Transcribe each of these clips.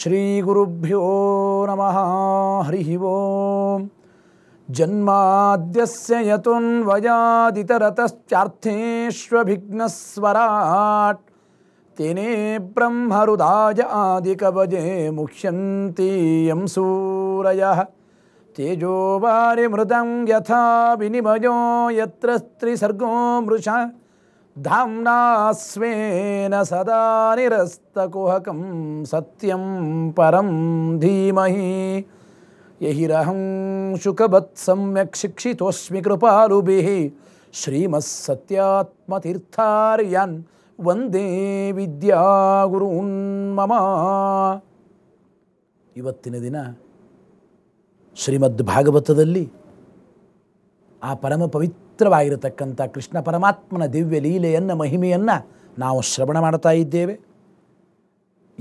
श्रीगुरुभ्यो नमः हरिः ओम् जन्माद्यस्य यतुन्वयादितरतश्चार्थेष्वभिघ्नस्वराट् तेने ब्रह्मरुदाय आदिकवजे मुह्यन्ति यं सूरयः तेजोवारिमृतं यथा विनिमयो यत्र स्त्रिसर्गो मृषा ಧಾಮ್ನಾ ಸದಾ ನಿರಸ್ತಕುಹಕಂ ಸತ್ಯಂ ಪರಂ ಧೀಮಹಿ ಯಹಿರಹಂ ಶುಕಭತ್ ಸಮ್ಯಕ್ ಶಿಕ್ಷಿತೋಸ್ಮಿ ಕೃಪಾಲುಭಿಃ ಶ್ರೀಮತ್ಸತ್ಯಾತ್ಮತೀರ್ಥಾರ್ಯನ್ ವಂದೇ ವಿದ್ಯಾಗುರೂನ್ ಮಮ ಇವತ್ತಿನ ದಿನ ಶ್ರೀಮದ್ ಭಾಗವತದಲ್ಲಿ ಆ ಪರಮ ಪವಿತ್ರ ಪವಿತ್ರವಾಗಿರತಕ್ಕಂಥ ಕೃಷ್ಣ ಪರಮಾತ್ಮನ ದಿವ್ಯ ಲೀಲೆಯನ್ನು ಮಹಿಮೆಯನ್ನು ನಾವು ಶ್ರವಣ ಮಾಡ್ತಾ ಇದ್ದೇವೆ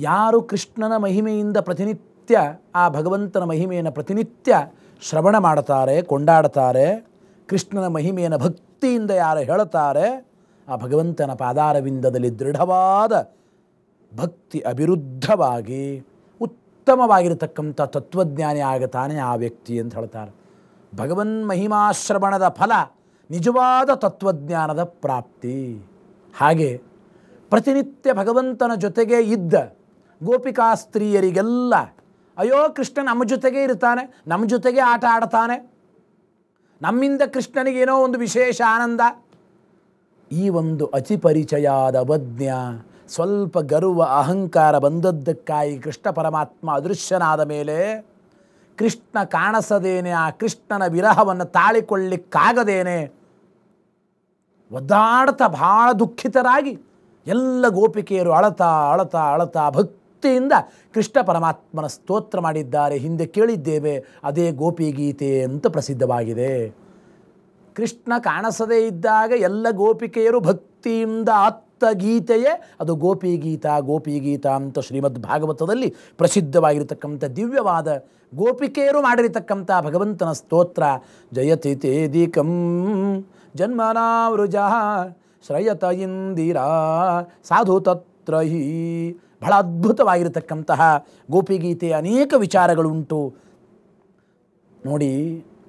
ಯಾರು ಕೃಷ್ಣನ ಮಹಿಮೆಯಿಂದ ಪ್ರತಿನಿತ್ಯ ಆ ಭಗವಂತನ ಮಹಿಮೆಯನ್ನು ಪ್ರತಿನಿತ್ಯ ಶ್ರವಣ ಮಾಡ್ತಾರೆ ಕೊಂಡಾಡ್ತಾರೆ ಕೃಷ್ಣನ ಮಹಿಮೆಯನ್ನು ಭಕ್ತಿಯಿಂದ ಯಾರು ಹೇಳುತ್ತಾರೆ ಆ ಭಗವಂತನ ಪಾದಾರವಿಂದದಲ್ಲಿ ದೃಢವಾದ ಭಕ್ತಿ ಅಭಿವೃದ್ಧವಾಗಿ ಉತ್ತಮವಾಗಿರತಕ್ಕಂಥ ತತ್ವಜ್ಞಾನಿ ಆಗತಾನೆ ಆ ವ್ಯಕ್ತಿ ಅಂತ ಹೇಳ್ತಾರೆ ಭಗವನ್ ಮಹಿಮಾಶ್ರವಣದ ಫಲ ನಿಜವಾದ ತತ್ವಜ್ಞಾನದ ಪ್ರಾಪ್ತಿ ಹಾಗೆ ಪ್ರತಿನಿತ್ಯ ಭಗವಂತನ ಜೊತೆಗೆ ಇದ್ದ ಗೋಪಿಕಾ ಸ್ತ್ರೀಯರಿಗೆಲ್ಲ ಅಯ್ಯೋ ಕೃಷ್ಣ ನಮ್ಮ ಜೊತೆಗೇ ಇರ್ತಾನೆ ನಮ್ಮ ಜೊತೆಗೆ ಆಟ ಆಡ್ತಾನೆ ನಮ್ಮಿಂದ ಕೃಷ್ಣನಿಗೇನೋ ಒಂದು ವಿಶೇಷ ಆನಂದ ಈ ಒಂದು ಅತಿಪರಿಚಯಾದ ಅವಜ್ಞ ಸ್ವಲ್ಪ ಗರ್ವ ಅಹಂಕಾರ ಬಂದದ್ದಕ್ಕಾಗಿ ಕೃಷ್ಣ ಪರಮಾತ್ಮ ಅದೃಶ್ಯನಾದ ಮೇಲೆ ಕೃಷ್ಣ ಕಾಣಿಸದೇನೆ ಆ ಕೃಷ್ಣನ ವಿರಹವನ್ನು ತಾಳಿಕೊಳ್ಳಿಕ್ಕಾಗದೇನೆ ಒದ್ದಾಡ್ತಾ ಭಾಳ ದುಃಖಿತರಾಗಿ ಎಲ್ಲ ಗೋಪಿಕೆಯರು ಅಳತಾ ಅಳತಾ ಅಳತಾ ಭಕ್ತಿಯಿಂದ ಕೃಷ್ಣ ಪರಮಾತ್ಮನ ಸ್ತೋತ್ರ ಮಾಡಿದ್ದಾರೆ ಹಿಂದೆ ಕೇಳಿದ್ದೇವೆ ಅದೇ ಗೋಪಿಗೀತೆ ಅಂತ ಪ್ರಸಿದ್ಧವಾಗಿದೆ ಕೃಷ್ಣ ಕಾಣಿಸದೇ ಇದ್ದಾಗ ಎಲ್ಲ ಗೋಪಿಕೆಯರು ಭಕ್ತಿಯಿಂದ ಆತ್ಮ ಗೀತೆಯೇ ಅದು ಗೋಪಿ ಗೀತಾ ಗೋಪಿ ಗೀತಾ ಅಂತ ಶ್ರೀಮದ್ ಭಾಗವತದಲ್ಲಿ ಪ್ರಸಿದ್ಧವಾಗಿರತಕ್ಕಂಥ ದಿವ್ಯವಾದ ಗೋಪಿಕೆಯರು ಮಾಡಿರತಕ್ಕಂಥ ಭಗವಂತನ ಸ್ತೋತ್ರ ಜಯತಿ ತೇದೀಕಂ ಜನ್ಮನಾವೃಜ ಶ್ರಯತ ಇಂದಿರ ಸಾಧು ತತ್ರ ಹಿ ಬಹಳ ಅದ್ಭುತವಾಗಿರತಕ್ಕಂತಹ ಗೋಪಿಗೀತೆಯ ಅನೇಕ ವಿಚಾರಗಳುಂಟು ನೋಡಿ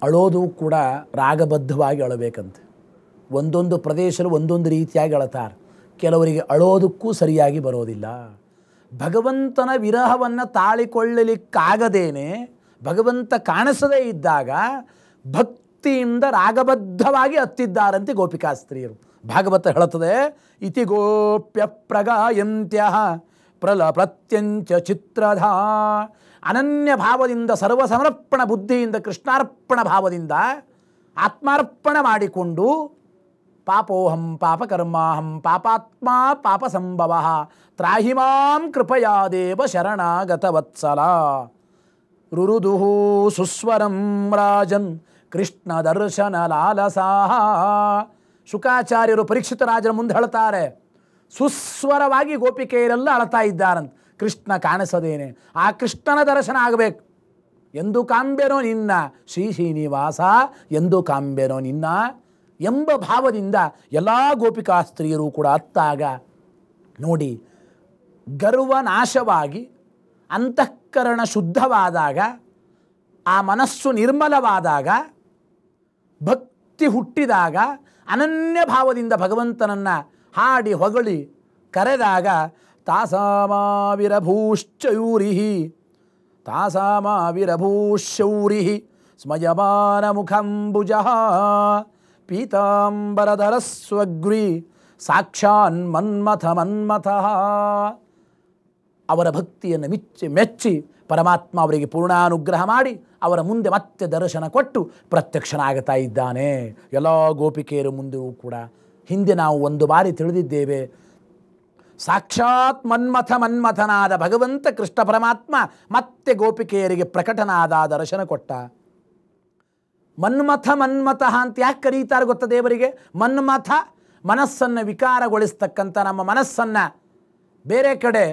ಅಳೋದು ಕೂಡ ರಾಗಬದ್ಧವಾಗಿ ಅಳಬೇಕಂತೆ ಒಂದೊಂದು ಪ್ರದೇಶರು ಒಂದೊಂದು ರೀತಿಯಾಗಿ ಅಳತಾರೆ ಕೆಲವರಿಗೆ ಅಳೋದಕ್ಕೂ ಸರಿಯಾಗಿ ಬರೋದಿಲ್ಲ ಭಗವಂತನ ವಿರಹವನ್ನು ತಾಳಿಕೊಳ್ಳಲಿಕ್ಕಾಗದೇನೆ ಭಗವಂತ ಕಾಣಿಸದೇ ಇದ್ದಾಗ ಭಕ್ತಿಯಿಂದ ರಾಗಬದ್ಧವಾಗಿ ಹತ್ತಿದ್ದಾರಂತೆ ಗೋಪಿಕಾಸ್ತ್ರೀಯರು ಭಾಗವತ ಹೇಳುತ್ತದೆ ಇತಿ ಗೋಪ್ಯ ಪ್ರಗಾಯಂತ್ಯ ಪ್ರಲ ಪ್ರತ್ಯಂಚ ಚಿತ್ರಧ ಅನನ್ಯ ಭಾವದಿಂದ ಸರ್ವಸಮರ್ಪಣ ಬುದ್ಧಿಯಿಂದ ಕೃಷ್ಣಾರ್ಪಣ ಭಾವದಿಂದ ಆತ್ಮಾರ್ಪಣ ಮಾಡಿಕೊಂಡು ಪಾಪೋಹಂ ಪಾಪಕರ್ಮಾಹಂ ಪಾಪಾತ್ಮ ಪಾಪ ಸಂಭವ ತ್ರಾಹಿಮಾಂ ಕೃಪಯಾ ದೇವ ಶರಣಾಗತ ವತ್ಸಲ ಸುಸ್ವರಂ ರಾಜನ್ ಕೃಷ್ಣ ದರ್ಶನ ಲಾಲಸಾಹ ಶುಕಾಚಾರ್ಯರು ಪರೀಕ್ಷಿತ ರಾಜರ ಮುಂದೆ ಹೇಳ್ತಾರೆ ಸುಸ್ವರವಾಗಿ ಗೋಪಿಕೆಯರೆಲ್ಲ ಅಳತಾ ಇದ್ದಾರಂತ ಕೃಷ್ಣ ಕಾಣಿಸದೇನೆ ಆ ಕೃಷ್ಣನ ದರ್ಶನ ಆಗಬೇಕು ಎಂದು ಕಾಂಬೆನೋ ನಿನ್ನ ಶ್ರೀ ಶ್ರೀನಿವಾಸ ಎಂದು ಕಾಂಬೆನೋ ನಿನ್ನ ಎಂಬ ಭಾವದಿಂದ ಎಲ್ಲ ಗೋಪಿಕಾ ಸ್ತ್ರೀಯರು ಕೂಡ ಅತ್ತಾಗ ನೋಡಿ ಗರ್ವನಾಶವಾಗಿ ಅಂತಃಕರಣ ಶುದ್ಧವಾದಾಗ ಆ ಮನಸ್ಸು ನಿರ್ಮಲವಾದಾಗ ಭಕ್ತಿ ಹುಟ್ಟಿದಾಗ ಅನನ್ಯ ಭಾವದಿಂದ ಭಗವಂತನನ್ನು ಹಾಡಿ ಹೊಗಳಿ ಕರೆದಾಗ ತಾಸಾಮಾವಿರಭೂಶ್ಚಯೂರಿ ತಾಸಾಮಾವಿರಭೂಶ್ಚೌರಿ ಸ್ಮಯಮಾನ ಮುಖಂಬುಜ ಪೀತಾಂಬರಧರ ಸ್ವಗ್ರಿ ಸಾಕ್ಷಾನ್ ಮನ್ಮಥ ಮನ್ಮಥಃ ಅವರ ಭಕ್ತಿಯನ್ನು ಮಿಚ್ಚಿ ಮೆಚ್ಚಿ ಪರಮಾತ್ಮ ಅವರಿಗೆ ಪೂರ್ಣಾನುಗ್ರಹ ಮಾಡಿ ಅವರ ಮುಂದೆ ಮತ್ತೆ ದರ್ಶನ ಕೊಟ್ಟು ಪ್ರತ್ಯಕ್ಷನಾಗುತ್ತಾ ಇದ್ದಾನೆ ಎಲ್ಲ ಗೋಪಿಕೆಯರು ಮುಂದೆಯೂ ಕೂಡ ಹಿಂದೆ ನಾವು ಒಂದು ಬಾರಿ ತಿಳಿದಿದ್ದೇವೆ ಸಾಕ್ಷಾತ್ ಮನ್ಮಥ ಮನ್ಮಥನಾದ ಭಗವಂತ ಕೃಷ್ಣ ಪರಮಾತ್ಮ ಮತ್ತೆ ಗೋಪಿಕೆಯರಿಗೆ ಪ್ರಕಟನಾದ ದರ್ಶನ ಕೊಟ್ಟ ಮನ್ಮಥ ಮನ್ಮಥ ಅಂತ ಯಾಕೆ ಕರೀತಾರೆ ಗೊತ್ತ ದೇವರಿಗೆ ಮನ್ಮಥ ಮನಸ್ಸನ್ನು ವಿಕಾರಗೊಳಿಸ್ತಕ್ಕಂಥ ನಮ್ಮ ಮನಸ್ಸನ್ನು ಬೇರೆ ಕಡೆ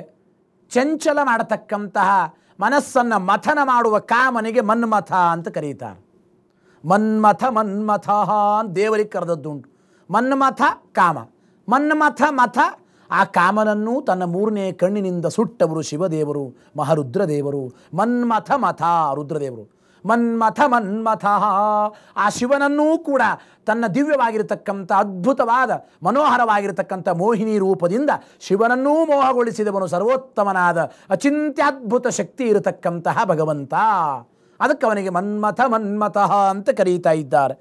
ಚಂಚಲ ಮಾಡತಕ್ಕಂತಹ ಮನಸ್ಸನ್ನು ಮಥನ ಮಾಡುವ ಕಾಮನಿಗೆ ಮನ್ಮಥ ಅಂತ ಕರೀತಾರೆ ಮನ್ಮಥ ಮನ್ಮಥ ಅಂತ ದೇವರಿಗೆ ಕರೆದದ್ದುಂಟು ಮನ್ಮಥ ಕಾಮ ಮನ್ಮಥ ಮಥ ಆ ಕಾಮನನ್ನು ತನ್ನ ಮೂರನೇ ಕಣ್ಣಿನಿಂದ ಸುಟ್ಟವರು ಶಿವದೇವರು ಮಹಾರುದ್ರದೇವರು ಮನ್ಮಥ ಮಥ ರುದ್ರದೇವರು ಮನ್ಮಥ ಮನ್ಮಥ ಆ ಶಿವನನ್ನೂ ಕೂಡ ತನ್ನ ದಿವ್ಯವಾಗಿರತಕ್ಕಂಥ ಅದ್ಭುತವಾದ ಮನೋಹರವಾಗಿರತಕ್ಕಂಥ ಮೋಹಿನಿ ರೂಪದಿಂದ ಶಿವನನ್ನೂ ಮೋಹಗೊಳಿಸಿದವನು ಸರ್ವೋತ್ತಮನಾದ ಅಚಿಂತ್ಯದ್ಭುತ ಶಕ್ತಿ ಇರತಕ್ಕಂತಹ ಭಗವಂತ ಅದಕ್ಕೆ ಅವನಿಗೆ ಮನ್ಮಥ ಮನ್ಮಥ ಅಂತ ಕರೀತಾ ಇದ್ದಾರೆ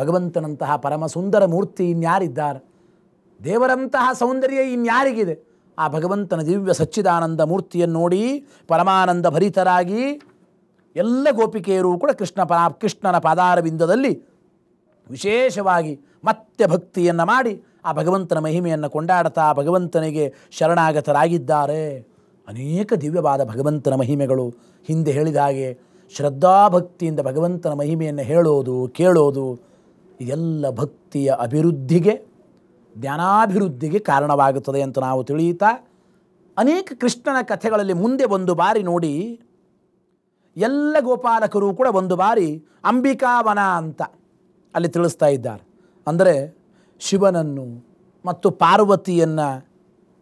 ಭಗವಂತನಂತಹ ಪರಮ ಸುಂದರ ಮೂರ್ತಿ ಇನ್ಯಾರಿದ್ದಾರೆ ದೇವರಂತಹ ಸೌಂದರ್ಯ ಇನ್ಯಾರಿಗಿದೆ ಆ ಭಗವಂತನ ದಿವ್ಯ ಸಚ್ಚಿದಾನಂದ ಮೂರ್ತಿಯನ್ನು ನೋಡಿ ಪರಮಾನಂದ ಭರಿತರಾಗಿ ಎಲ್ಲ ಗೋಪಿಕೆಯರು ಕೂಡ ಕೃಷ್ಣ ಪಾ ಕೃಷ್ಣನ ಪಾದಾರವಿಂದದಲ್ಲಿ ವಿಶೇಷವಾಗಿ ಮತ್ತೆ ಭಕ್ತಿಯನ್ನು ಮಾಡಿ ಆ ಭಗವಂತನ ಮಹಿಮೆಯನ್ನು ಕೊಂಡಾಡ್ತಾ ಭಗವಂತನಿಗೆ ಶರಣಾಗತರಾಗಿದ್ದಾರೆ ಅನೇಕ ದಿವ್ಯವಾದ ಭಗವಂತನ ಮಹಿಮೆಗಳು ಹಿಂದೆ ಹೇಳಿದ ಹಾಗೆ ಶ್ರದ್ಧಾಭಕ್ತಿಯಿಂದ ಭಗವಂತನ ಮಹಿಮೆಯನ್ನು ಹೇಳೋದು ಕೇಳೋದು ಇದೆಲ್ಲ ಭಕ್ತಿಯ ಅಭಿವೃದ್ಧಿಗೆ ಜ್ಞಾನಾಭಿವೃದ್ಧಿಗೆ ಕಾರಣವಾಗುತ್ತದೆ ಅಂತ ನಾವು ತಿಳಿಯುತ್ತಾ ಅನೇಕ ಕೃಷ್ಣನ ಕಥೆಗಳಲ್ಲಿ ಮುಂದೆ ಒಂದು ಬಾರಿ ನೋಡಿ ಎಲ್ಲ ಗೋಪಾಲಕರು ಕೂಡ ಒಂದು ಬಾರಿ ಅಂಬಿಕಾವನ ಅಂತ ಅಲ್ಲಿ ತಿಳಿಸ್ತಾ ಇದ್ದಾರೆ ಅಂದರೆ ಶಿವನನ್ನು ಮತ್ತು ಪಾರ್ವತಿಯನ್ನು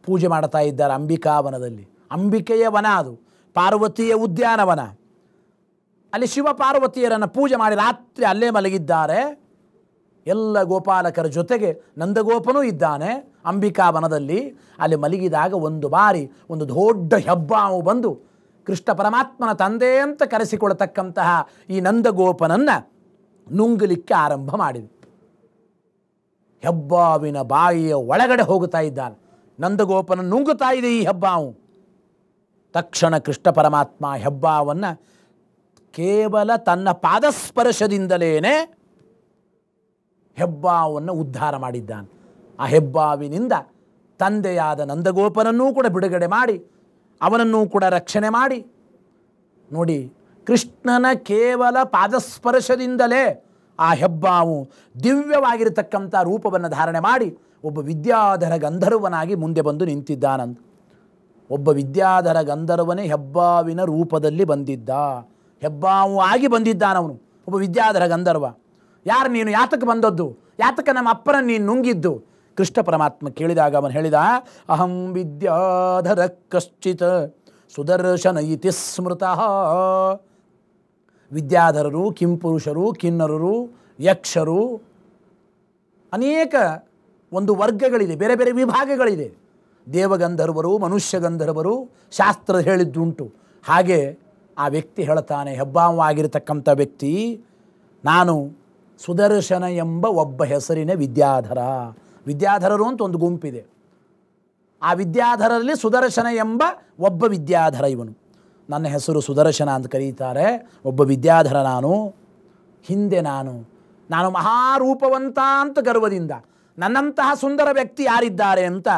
ಪೂಜೆ ಮಾಡ್ತಾ ಇದ್ದಾರೆ ಅಂಬಿಕಾವನದಲ್ಲಿ ಅಂಬಿಕೆಯ ವನ ಅದು ಪಾರ್ವತಿಯ ಉದ್ಯಾನವನ ಅಲ್ಲಿ ಶಿವ ಪಾರ್ವತಿಯರನ್ನು ಪೂಜೆ ಮಾಡಿ ರಾತ್ರಿ ಅಲ್ಲೇ ಮಲಗಿದ್ದಾರೆ ಎಲ್ಲ ಗೋಪಾಲಕರ ಜೊತೆಗೆ ನಂದಗೋಪನೂ ಇದ್ದಾನೆ ಅಂಬಿಕಾ ವನದಲ್ಲಿ ಅಲ್ಲಿ ಮಲಗಿದಾಗ ಒಂದು ಬಾರಿ ಒಂದು ದೊಡ್ಡ ಹೆಬ್ಬಾವು ಬಂದು ಕೃಷ್ಣ ಪರಮಾತ್ಮನ ತಂದೆ ಅಂತ ಕರೆಸಿಕೊಳ್ತಕ್ಕಂತಹ ಈ ನಂದಗೋಪನನ್ನು ನುಂಗಲಿಕ್ಕೆ ಆರಂಭ ಮಾಡಿದ ಹೆಬ್ಬಾವಿನ ಬಾಯಿಯ ಒಳಗಡೆ ಹೋಗುತ್ತಾ ಇದ್ದಾನೆ ನಂದಗೋಪನ ನುಂಗುತ್ತಾ ಇದೆ ಈ ಹೆಬ್ಬಾವು ತಕ್ಷಣ ಕೃಷ್ಣ ಪರಮಾತ್ಮ ಹೆಬ್ಬಾವನ್ನು ಕೇವಲ ತನ್ನ ಪಾದಸ್ಪರ್ಶದಿಂದಲೇ ಹೆಬ್ಬಾವನ್ನು ಉದ್ಧಾರ ಮಾಡಿದ್ದಾನೆ ಆ ಹೆಬ್ಬಾವಿನಿಂದ ತಂದೆಯಾದ ನಂದಗೋಪನನ್ನೂ ಕೂಡ ಬಿಡುಗಡೆ ಮಾಡಿ ಅವನನ್ನು ಕೂಡ ರಕ್ಷಣೆ ಮಾಡಿ ನೋಡಿ ಕೃಷ್ಣನ ಕೇವಲ ಪಾದಸ್ಪರ್ಶದಿಂದಲೇ ಆ ಹೆಬ್ಬಾವು ದಿವ್ಯವಾಗಿರತಕ್ಕಂಥ ರೂಪವನ್ನು ಧಾರಣೆ ಮಾಡಿ ಒಬ್ಬ ವಿದ್ಯಾಧರ ಗಂಧರ್ವನಾಗಿ ಮುಂದೆ ಬಂದು ನಿಂತಿದ್ದಾನಂತ ಒಬ್ಬ ವಿದ್ಯಾಧರ ಗಂಧರ್ವನೇ ಹೆಬ್ಬಾವಿನ ರೂಪದಲ್ಲಿ ಬಂದಿದ್ದ ಹೆಬ್ಬಾವು ಆಗಿ ಬಂದಿದ್ದಾನವನು ಒಬ್ಬ ವಿದ್ಯಾಧರ ಗಂಧರ್ವ ಯಾರು ನೀನು ಯಾತಕ್ಕೆ ಬಂದದ್ದು ಯಾತಕ ನಮ್ಮ ಅಪ್ಪನ ನೀನು ನುಂಗಿದ್ದು ಕೃಷ್ಣ ಪರಮಾತ್ಮ ಕೇಳಿದಾಗ ಅವನು ಹೇಳಿದ ಅಹಂ ವಿದ್ಯಾಧರ ಕಶ್ಚಿತ್ ಸುದರ್ಶನ ಇತಿ ಸ್ಮೃತ ವಿದ್ಯಾಧರರು ಕಿಂಪುರುಷರು ಕಿನ್ನರರು ಯಕ್ಷರು ಅನೇಕ ಒಂದು ವರ್ಗಗಳಿದೆ ಬೇರೆ ಬೇರೆ ವಿಭಾಗಗಳಿದೆ ದೇವಗಂಧರ್ವರು ಗಂಧರ್ವರು ಶಾಸ್ತ್ರ ಹೇಳಿದ್ದುಂಟು ಹಾಗೆ ಆ ವ್ಯಕ್ತಿ ಹೇಳ್ತಾನೆ ಹೆಬ್ಬಾವಾಗಿರತಕ್ಕಂಥ ವ್ಯಕ್ತಿ ನಾನು ಸುದರ್ಶನ ಎಂಬ ಒಬ್ಬ ಹೆಸರಿನ ವಿದ್ಯಾಧರ ವಿದ್ಯಾಧರರು ಅಂತ ಒಂದು ಗುಂಪಿದೆ ಆ ವಿದ್ಯಾಧರರಲ್ಲಿ ಸುದರ್ಶನ ಎಂಬ ಒಬ್ಬ ವಿದ್ಯಾಧರ ಇವನು ನನ್ನ ಹೆಸರು ಸುದರ್ಶನ ಅಂತ ಕರೀತಾರೆ ಒಬ್ಬ ವಿದ್ಯಾಧರ ನಾನು ಹಿಂದೆ ನಾನು ನಾನು ಮಹಾರೂಪವಂತ ಅಂತ ಗರ್ವದಿಂದ ನನ್ನಂತಹ ಸುಂದರ ವ್ಯಕ್ತಿ ಯಾರಿದ್ದಾರೆ ಅಂತ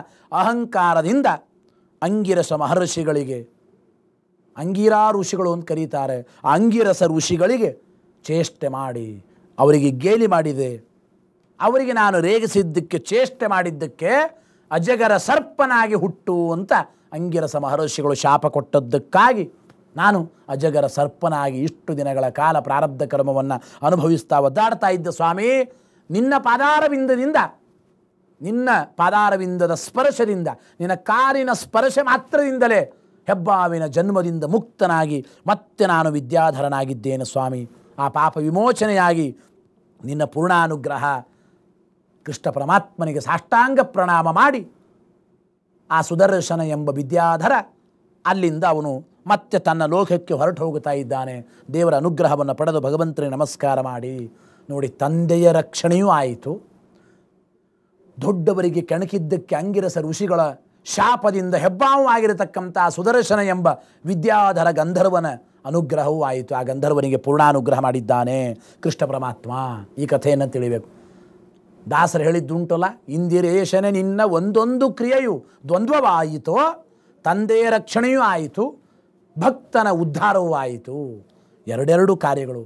ಅಹಂಕಾರದಿಂದ ಅಂಗಿರಸ ಮಹರ್ಷಿಗಳಿಗೆ ಅಂಗೀರಾ ಋಷಿಗಳು ಅಂತ ಕರೀತಾರೆ ಆ ಅಂಗಿರಸ ಋಷಿಗಳಿಗೆ ಚೇಷ್ಟೆ ಮಾಡಿ ಅವರಿಗೆ ಗೇಲಿ ಮಾಡಿದೆ ಅವರಿಗೆ ನಾನು ರೇಗಿಸಿದ್ದಕ್ಕೆ ಚೇಷ್ಟೆ ಮಾಡಿದ್ದಕ್ಕೆ ಅಜಗರ ಸರ್ಪನಾಗಿ ಹುಟ್ಟು ಅಂತ ಅಂಗಿರಸ ಮಹರ್ಷಿಗಳು ಶಾಪ ಕೊಟ್ಟದ್ದಕ್ಕಾಗಿ ನಾನು ಅಜಗರ ಸರ್ಪನಾಗಿ ಇಷ್ಟು ದಿನಗಳ ಕಾಲ ಪ್ರಾರಬ್ಧ ಕರ್ಮವನ್ನು ಅನುಭವಿಸ್ತಾ ಒದ್ದಾಡ್ತಾ ಇದ್ದ ಸ್ವಾಮಿ ನಿನ್ನ ಪಾದಾರವಿಂದದಿಂದ ನಿನ್ನ ಪಾದಾರವಿಂದದ ಸ್ಪರ್ಶದಿಂದ ನಿನ್ನ ಕಾರಿನ ಸ್ಪರ್ಶ ಮಾತ್ರದಿಂದಲೇ ಹೆಬ್ಬಾವಿನ ಜನ್ಮದಿಂದ ಮುಕ್ತನಾಗಿ ಮತ್ತೆ ನಾನು ವಿದ್ಯಾಧರನಾಗಿದ್ದೇನೆ ಸ್ವಾಮಿ ಆ ಪಾಪ ವಿಮೋಚನೆಯಾಗಿ ನಿನ್ನ ಪೂರ್ಣಾನುಗ್ರಹ ಕೃಷ್ಣ ಪರಮಾತ್ಮನಿಗೆ ಸಾಷ್ಟಾಂಗ ಪ್ರಣಾಮ ಮಾಡಿ ಆ ಸುದರ್ಶನ ಎಂಬ ವಿದ್ಯಾಧರ ಅಲ್ಲಿಂದ ಅವನು ಮತ್ತೆ ತನ್ನ ಲೋಕಕ್ಕೆ ಹೊರಟು ಹೋಗುತ್ತಾ ಇದ್ದಾನೆ ದೇವರ ಅನುಗ್ರಹವನ್ನು ಪಡೆದು ಭಗವಂತನಿಗೆ ನಮಸ್ಕಾರ ಮಾಡಿ ನೋಡಿ ತಂದೆಯ ರಕ್ಷಣೆಯೂ ಆಯಿತು ದೊಡ್ಡವರಿಗೆ ಕೆಣಕಿದ್ದಕ್ಕೆ ಅಂಗಿರಸ ಋಷಿಗಳ ಶಾಪದಿಂದ ಹೆಬ್ಬಾವು ಆಗಿರತಕ್ಕಂಥ ಸುದರ್ಶನ ಎಂಬ ವಿದ್ಯಾಧರ ಗಂಧರ್ವನ ಅನುಗ್ರಹವೂ ಆಯಿತು ಆ ಗಂಧರ್ವನಿಗೆ ಪೂರ್ಣಾನುಗ್ರಹ ಮಾಡಿದ್ದಾನೆ ಕೃಷ್ಣ ಪರಮಾತ್ಮ ಈ ಕಥೆಯನ್ನು ತಿಳಿಬೇಕು ದಾಸರು ಹೇಳಿದ್ದುಂಟಲ್ಲ ಇಂದಿರೇಶನೆ ನಿನ್ನ ಒಂದೊಂದು ಕ್ರಿಯೆಯು ದ್ವಂದ್ವವಾಯಿತು ತಂದೆಯ ರಕ್ಷಣೆಯೂ ಆಯಿತು ಭಕ್ತನ ಉದ್ಧಾರವೂ ಆಯಿತು ಎರಡೆರಡು ಕಾರ್ಯಗಳು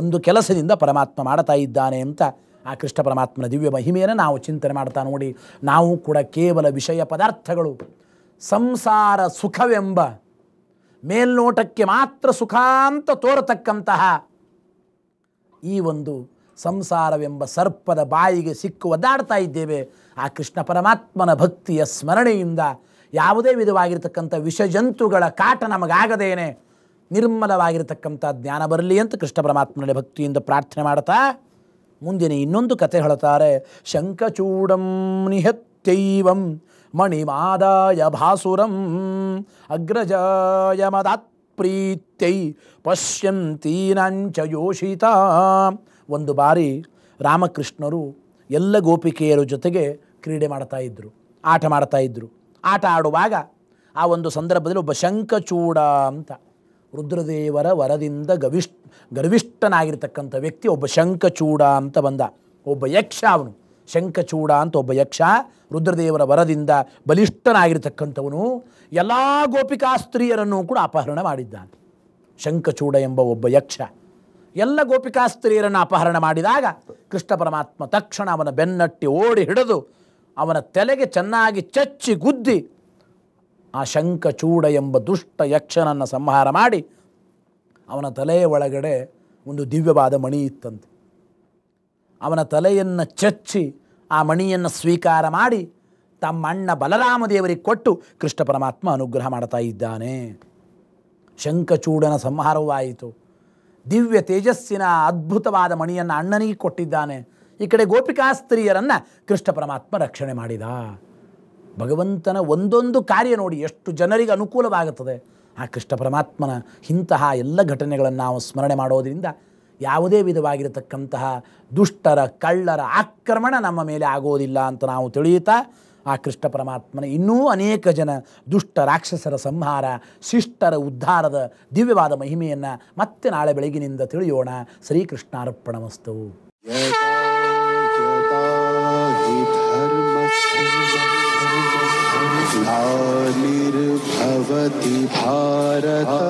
ಒಂದು ಕೆಲಸದಿಂದ ಪರಮಾತ್ಮ ಮಾಡ್ತಾ ಇದ್ದಾನೆ ಅಂತ ಆ ಕೃಷ್ಣ ಪರಮಾತ್ಮನ ದಿವ್ಯ ಮಹಿಮೆಯನ್ನು ನಾವು ಚಿಂತನೆ ಮಾಡ್ತಾ ನೋಡಿ ನಾವು ಕೂಡ ಕೇವಲ ವಿಷಯ ಪದಾರ್ಥಗಳು ಸಂಸಾರ ಸುಖವೆಂಬ ಮೇಲ್ನೋಟಕ್ಕೆ ಮಾತ್ರ ಸುಖಾಂತ ತೋರತಕ್ಕಂತಹ ಈ ಒಂದು ಸಂಸಾರವೆಂಬ ಸರ್ಪದ ಬಾಯಿಗೆ ಸಿಕ್ಕು ಒದ್ದಾಡ್ತಾ ಇದ್ದೇವೆ ಆ ಕೃಷ್ಣ ಪರಮಾತ್ಮನ ಭಕ್ತಿಯ ಸ್ಮರಣೆಯಿಂದ ಯಾವುದೇ ವಿಧವಾಗಿರತಕ್ಕಂಥ ವಿಷಜಂತುಗಳ ಕಾಟ ನಮಗಾಗದೇನೆ ನಿರ್ಮಲವಾಗಿರತಕ್ಕಂಥ ಜ್ಞಾನ ಬರಲಿ ಅಂತ ಕೃಷ್ಣ ಪರಮಾತ್ಮನಲ್ಲಿ ಭಕ್ತಿಯಿಂದ ಪ್ರಾರ್ಥನೆ ಮಾಡ್ತಾ ಮುಂದಿನ ಇನ್ನೊಂದು ಕತೆ ಹೇಳ್ತಾರೆ ಶಂಕಚೂಡಂ ನಿಹತ್ಯೈವಂ ಮಣಿಮಾದಾಯ ಭಾಸುರಂ ಅಗ್ರಜಾಯ ಪ್ರೀತ್ಯೈ ಪಶ್ಯಂತೀನಾಂಚ ಯೋಷಿತ ಒಂದು ಬಾರಿ ರಾಮಕೃಷ್ಣರು ಎಲ್ಲ ಗೋಪಿಕೆಯರ ಜೊತೆಗೆ ಕ್ರೀಡೆ ಮಾಡ್ತಾ ಇದ್ದರು ಆಟ ಮಾಡ್ತಾ ಇದ್ದರು ಆಟ ಆಡುವಾಗ ಆ ಒಂದು ಸಂದರ್ಭದಲ್ಲಿ ಒಬ್ಬ ಶಂಕಚೂಡ ಅಂತ ರುದ್ರದೇವರ ವರದಿಂದ ಗವಿಷ್ ಗರ್ವಿಷ್ಠನಾಗಿರ್ತಕ್ಕಂಥ ವ್ಯಕ್ತಿ ಒಬ್ಬ ಶಂಕಚೂಡ ಅಂತ ಬಂದ ಒಬ್ಬ ಯಕ್ಷ ಅವನು ಶಂಖಚೂಡ ಅಂತ ಒಬ್ಬ ಯಕ್ಷ ರುದ್ರದೇವರ ವರದಿಂದ ಬಲಿಷ್ಠನಾಗಿರ್ತಕ್ಕಂಥವನು ಎಲ್ಲ ಗೋಪಿಕಾ ಸ್ತ್ರೀಯರನ್ನು ಕೂಡ ಅಪಹರಣ ಮಾಡಿದ್ದಾನೆ ಶಂಖಚೂಡ ಎಂಬ ಒಬ್ಬ ಯಕ್ಷ ಎಲ್ಲ ಗೋಪಿಕಾಸ್ತ್ರೀಯರನ್ನು ಅಪಹರಣ ಮಾಡಿದಾಗ ಕೃಷ್ಣ ಪರಮಾತ್ಮ ತಕ್ಷಣ ಅವನ ಬೆನ್ನಟ್ಟಿ ಓಡಿ ಹಿಡಿದು ಅವನ ತಲೆಗೆ ಚೆನ್ನಾಗಿ ಚಚ್ಚಿ ಗುದ್ದಿ ಆ ಶಂಕಚೂಡ ಎಂಬ ದುಷ್ಟ ಯಕ್ಷನನ್ನು ಸಂಹಾರ ಮಾಡಿ ಅವನ ತಲೆಯ ಒಳಗಡೆ ಒಂದು ದಿವ್ಯವಾದ ಮಣಿ ಇತ್ತಂತೆ ಅವನ ತಲೆಯನ್ನು ಚಚ್ಚಿ ಆ ಮಣಿಯನ್ನು ಸ್ವೀಕಾರ ಮಾಡಿ ತಮ್ಮ ಅಣ್ಣ ಬಲರಾಮ ದೇವರಿಗೆ ಕೊಟ್ಟು ಕೃಷ್ಣ ಪರಮಾತ್ಮ ಅನುಗ್ರಹ ಮಾಡ್ತಾ ಇದ್ದಾನೆ ಶಂಕಚೂಡನ ಸಂಹಾರವೂ ಆಯಿತು ದಿವ್ಯ ತೇಜಸ್ಸಿನ ಅದ್ಭುತವಾದ ಮಣಿಯನ್ನು ಅಣ್ಣನಿಗೆ ಕೊಟ್ಟಿದ್ದಾನೆ ಈ ಕಡೆ ಗೋಪಿಕಾಸ್ತ್ರೀಯರನ್ನು ಕೃಷ್ಣ ಪರಮಾತ್ಮ ರಕ್ಷಣೆ ಮಾಡಿದ ಭಗವಂತನ ಒಂದೊಂದು ಕಾರ್ಯ ನೋಡಿ ಎಷ್ಟು ಜನರಿಗೆ ಅನುಕೂಲವಾಗುತ್ತದೆ ಆ ಕೃಷ್ಣ ಪರಮಾತ್ಮನ ಇಂತಹ ಎಲ್ಲ ಘಟನೆಗಳನ್ನು ನಾವು ಸ್ಮರಣೆ ಮಾಡೋದರಿಂದ ಯಾವುದೇ ವಿಧವಾಗಿರತಕ್ಕಂತಹ ದುಷ್ಟರ ಕಳ್ಳರ ಆಕ್ರಮಣ ನಮ್ಮ ಮೇಲೆ ಆಗೋದಿಲ್ಲ ಅಂತ ನಾವು ತಿಳಿಯುತ್ತಾ ಆ ಕೃಷ್ಣ ಪರಮಾತ್ಮನ ಇನ್ನೂ ಅನೇಕ ಜನ ದುಷ್ಟ ರಾಕ್ಷಸರ ಸಂಹಾರ ಶಿಷ್ಟರ ಉದ್ಧಾರದ ದಿವ್ಯವಾದ ಮಹಿಮೆಯನ್ನು ಮತ್ತೆ ನಾಳೆ ಬೆಳಗಿನಿಂದ ತಿಳಿಯೋಣ ಶ್ರೀಕೃಷ್ಣಾರ್ಪಣಮಸ್ತು भारत